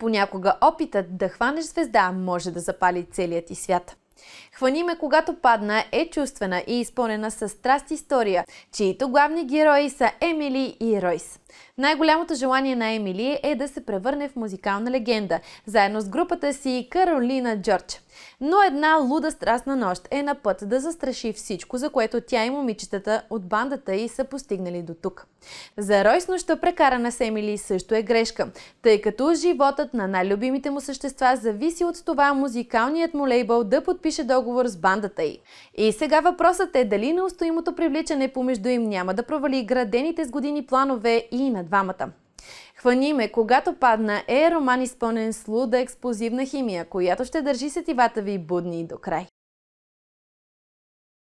Понякога опитът да хванеш звезда може да запали целият ти свят. Хвани ме, когато падна е чувствена и изпълнена с страст история, чието главни герои са Емили и Ройс. Най-голямото желание на Емили е да се превърне в музикална легенда, заедно с групата си Каролина Джордж – но една луда страстна нощ е на път да застраши всичко, за което тя и момичетата от бандата й са постигнали до тук. За Ройс нощта прекарана с Емили също е грешка, тъй като животът на най-любимите му същества зависи от това музикалният му лейбъл да подпише договор с бандата й. И сега въпросът е дали неустоимото привличане помежду им няма да провали градените с години планове и на двамата. Хвани ме, когато падна е роман изпълнен с луда експлозивна химия, която ще държи сетивата ви будни до край.